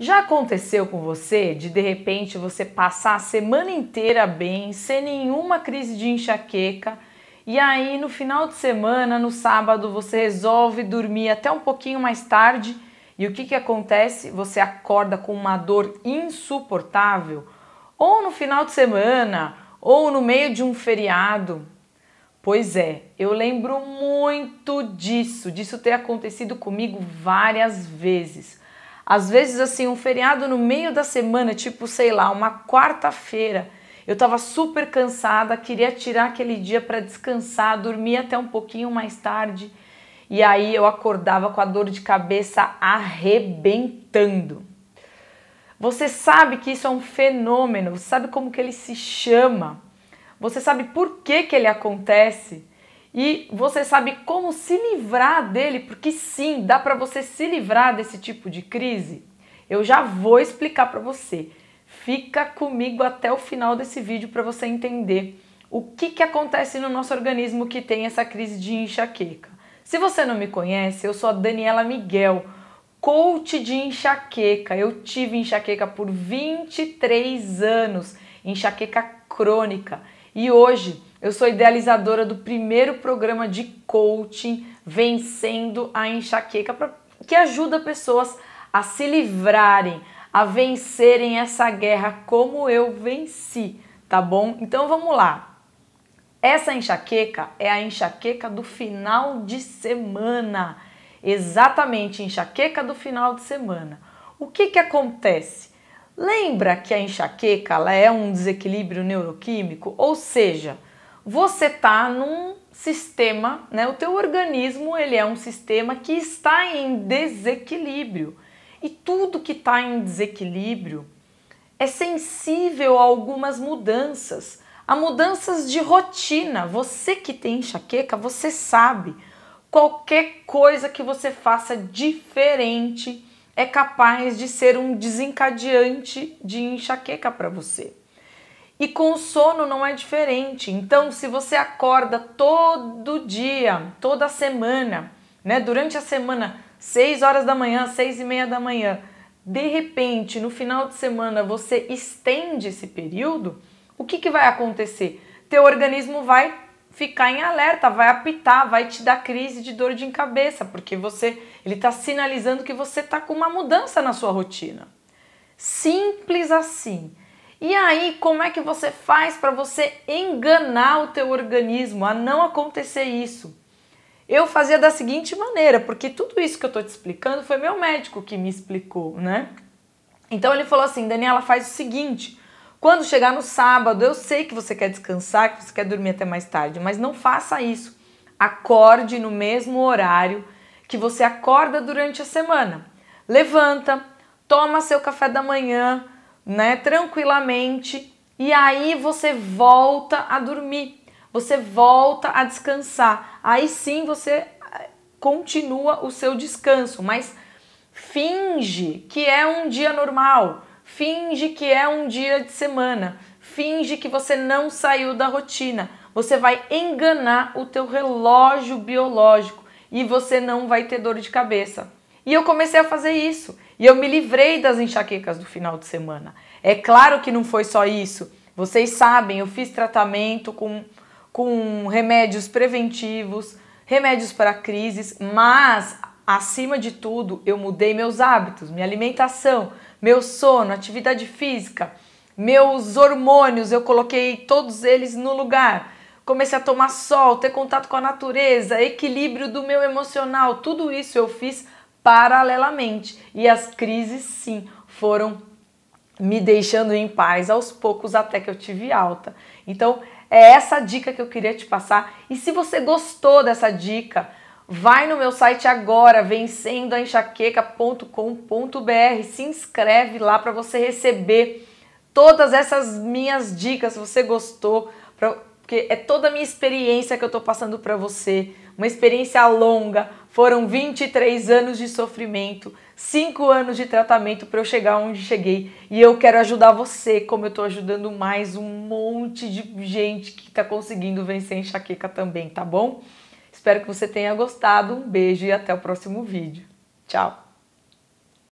Já aconteceu com você de de repente você passar a semana inteira bem, sem nenhuma crise de enxaqueca, e aí no final de semana, no sábado, você resolve dormir até um pouquinho mais tarde e o que, que acontece? Você acorda com uma dor insuportável, ou no final de semana, ou no meio de um feriado. Pois é, eu lembro muito disso, disso ter acontecido comigo várias vezes. Às vezes, assim, um feriado no meio da semana, tipo, sei lá, uma quarta-feira, eu tava super cansada, queria tirar aquele dia para descansar, dormir até um pouquinho mais tarde. E aí eu acordava com a dor de cabeça arrebentando. Você sabe que isso é um fenômeno, você sabe como que ele se chama, você sabe por que, que ele acontece e você sabe como se livrar dele, porque sim, dá para você se livrar desse tipo de crise. Eu já vou explicar para você. Fica comigo até o final desse vídeo para você entender o que, que acontece no nosso organismo que tem essa crise de enxaqueca. Se você não me conhece, eu sou a Daniela Miguel, coach de enxaqueca. Eu tive enxaqueca por 23 anos, enxaqueca crônica. E hoje eu sou idealizadora do primeiro programa de coaching Vencendo a Enxaqueca, que ajuda pessoas a se livrarem, a vencerem essa guerra como eu venci, tá bom? Então vamos lá. Essa enxaqueca é a enxaqueca do final de semana. Exatamente, enxaqueca do final de semana. O que, que acontece? Lembra que a enxaqueca ela é um desequilíbrio neuroquímico? Ou seja, você tá num sistema, né? O teu organismo, ele é um sistema que está em desequilíbrio. E tudo que está em desequilíbrio é sensível a algumas mudanças, a mudanças de rotina. Você que tem enxaqueca, você sabe. Qualquer coisa que você faça diferente é capaz de ser um desencadeante de enxaqueca para você. E com o sono não é diferente. Então, se você acorda todo dia, toda semana, né, durante a semana, 6 horas da manhã, 6 e meia da manhã, de repente, no final de semana, você estende esse período, o que, que vai acontecer? Teu organismo vai ficar em alerta, vai apitar, vai te dar crise de dor de cabeça, porque você, ele está sinalizando que você está com uma mudança na sua rotina. Simples assim. E aí, como é que você faz para você enganar o teu organismo a não acontecer isso? Eu fazia da seguinte maneira, porque tudo isso que eu estou te explicando foi meu médico que me explicou, né? Então ele falou assim, Daniela, faz o seguinte, quando chegar no sábado, eu sei que você quer descansar, que você quer dormir até mais tarde, mas não faça isso. Acorde no mesmo horário que você acorda durante a semana. Levanta, toma seu café da manhã, né, tranquilamente, e aí você volta a dormir, você volta a descansar. Aí sim você eh, continua o seu descanso, mas finge que é um dia normal, finge que é um dia de semana, finge que você não saiu da rotina. Você vai enganar o teu relógio biológico e você não vai ter dor de cabeça. E eu comecei a fazer isso. E eu me livrei das enxaquecas do final de semana. É claro que não foi só isso. Vocês sabem, eu fiz tratamento com, com remédios preventivos, remédios para crises, mas acima de tudo eu mudei meus hábitos, minha alimentação, meu sono, atividade física, meus hormônios, eu coloquei todos eles no lugar. Comecei a tomar sol, ter contato com a natureza, equilíbrio do meu emocional, tudo isso eu fiz paralelamente. E as crises, sim, foram me deixando em paz aos poucos até que eu tive alta. Então, é essa dica que eu queria te passar. E se você gostou dessa dica, vai no meu site agora, vencendoaenxaqueca.com.br, se inscreve lá para você receber todas essas minhas dicas. Se você gostou, porque é toda a minha experiência que eu tô passando para você. Uma experiência longa, foram 23 anos de sofrimento, 5 anos de tratamento para eu chegar onde cheguei. E eu quero ajudar você, como eu tô ajudando mais um monte de gente que tá conseguindo vencer enxaqueca também, tá bom? Espero que você tenha gostado. Um beijo e até o próximo vídeo. Tchau!